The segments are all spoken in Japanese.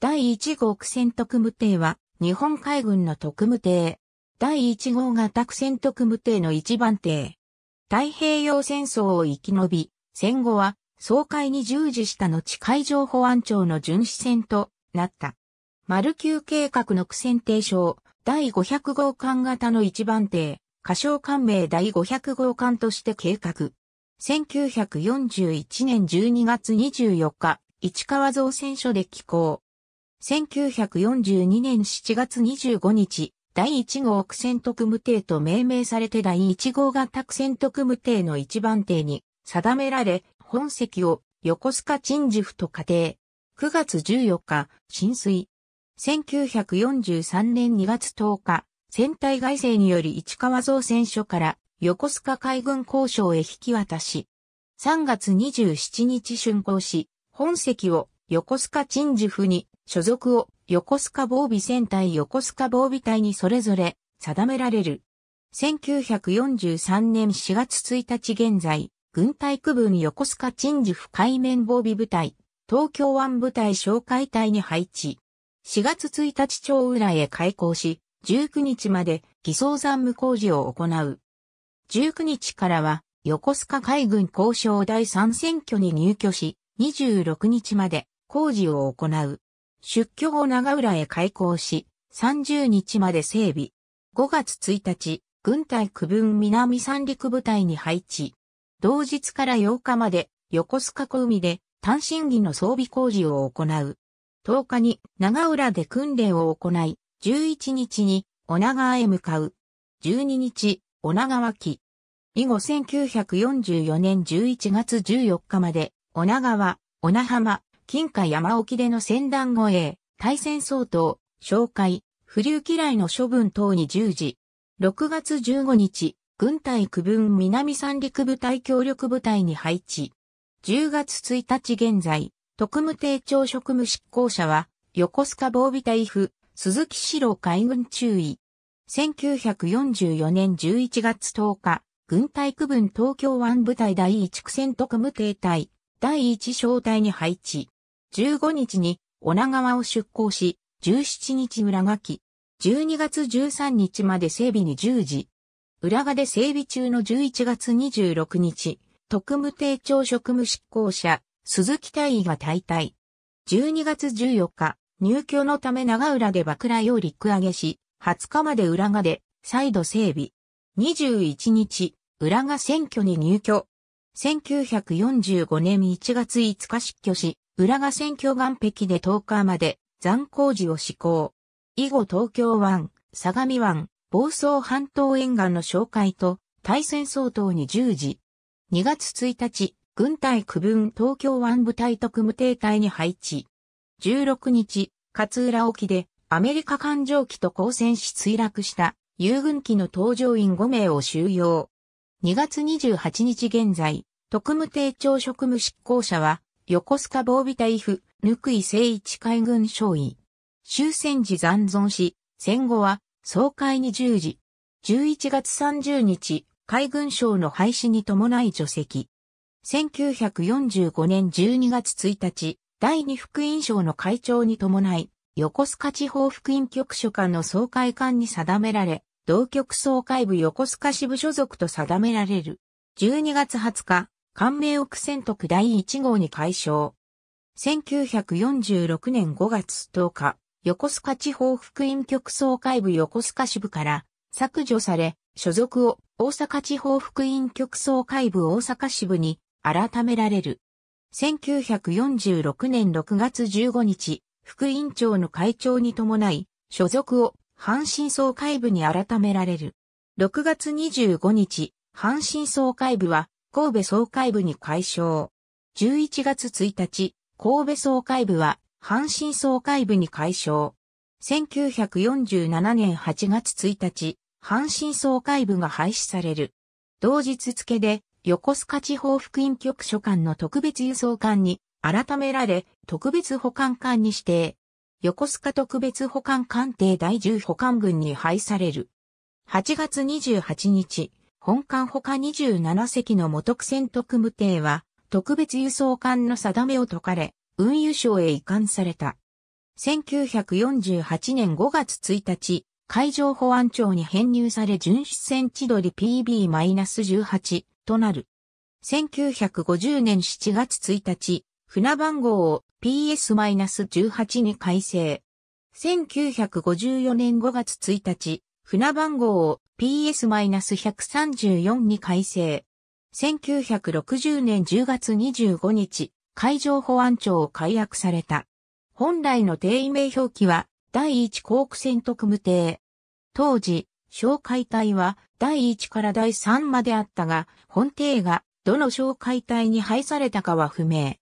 第1号苦戦特務艇は、日本海軍の特務艇。第1号型苦戦特務艇の一番艇。太平洋戦争を生き延び、戦後は、総会に従事した後海上保安庁の巡視船となった。丸級計画の苦戦艇章、第500号艦型の一番艇、仮称艦名第500号艦として計画。1941年12月24日、市川造船所で寄港。1942年7月25日、第1号区選特務艇と命名されて第1号型区選特務艇の一番艇に定められ、本籍を横須賀鎮守府と仮定。9月14日、浸水。1943年2月10日、船体外政により市川造船所から横須賀海軍交渉へ引き渡し、3月27日竣工し、本籍を横須賀鎮守府に所属を横須賀防備戦隊横須賀防備隊にそれぞれ定められる。1943年4月1日現在、軍隊区分横須賀鎮守府海面防備部隊、東京湾部隊紹介隊に配置。4月1日町浦へ開港し、19日まで偽装残務工事を行う。19日からは、横須賀海軍交渉第3選挙に入居し、26日まで工事を行う。出居後長浦へ開港し、30日まで整備。5月1日、軍隊区分南三陸部隊に配置。同日から8日まで、横須賀湖海で単身儀の装備工事を行う。10日に長浦で訓練を行い、11日に女川へ向かう。12日、女川期。以後1944年11月14日まで、女川、女浜、金海山沖での戦団護衛、対戦相当、紹介、不流嫌いの処分等に従事。6月15日、軍隊区分南三陸部隊協力部隊に配置。10月1日現在、特務定長職務執行者は、横須賀防備隊府、鈴木史郎海軍中尉。1944年11月10日、軍隊区分東京湾部隊第1区戦特務停隊、第1小隊に配置。15日に女川を出港し、17日書垣、12月13日まで整備に10時、浦賀で整備中の11月26日、特務定長職務執行者、鈴木大尉が退隊。12月14日、入居のため長浦で爆雷を陸揚げし、20日まで浦賀で再度整備。21日、浦賀選挙に入居。1945年1月5日失去し、浦賀選挙岸壁で10日まで残光寺を施行。以後東京湾、相模湾、房総半島沿岸の紹介と対戦相当に従事。2月1日、軍隊区分東京湾部隊特務艇隊に配置。16日、勝浦沖でアメリカ艦上機と交戦し墜落した遊軍機の搭乗員5名を収容。2月28日現在、特務艇長職務執行者は横須賀防備隊府、ぬくい聖一海軍少尉。終戦時残存し、戦後は、総会に従事。11月30日、海軍省の廃止に伴い除籍。1945年12月1日、第二福音省の会長に伴い、横須賀地方福音局所管の総会館に定められ、同局総会部横須賀支部所属と定められる。12月20日、官名億千徳第1号に改称。1946年5月10日、横須賀地方福音局総会部横須賀支部から削除され、所属を大阪地方福音局総会部大阪支部に改められる。1946年6月15日、副院長の会長に伴い、所属を阪神総会部に改められる。6月25日、阪神総会部は神戸総会部に解消。11月1日、神戸総会部は阪神総会部に解消。1947年8月1日、阪神総会部が廃止される。同日付で、横須賀地方福音局所管の特別輸送管に改められ、特別保管管に指定。横須賀特別保管官邸第10保管群に配される。8月28日、本艦他27隻の元苦戦特務艇は、特別輸送艦の定めを解かれ、運輸省へ移管された。1948年5月1日、海上保安庁に編入され巡視船千鳥 PB-18 となる。1950年7月1日、船番号を PS-18 に改正。1954年5月1日、船番号を PS-134 に改正。1960年10月25日、海上保安庁を解約された。本来の定位名表記は、第1航空船特務艇。当時、哨戒隊は第1から第3まであったが、本艇がどの哨戒隊に配されたかは不明。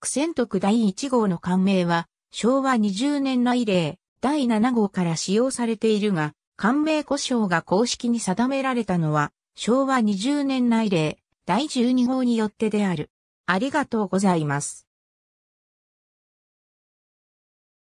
苦戦特第1号の艦名は、昭和20年異例、第7号から使用されているが、官名故障が公式に定められたのは、昭和20年来例、第12号によってである。ありがとうございます。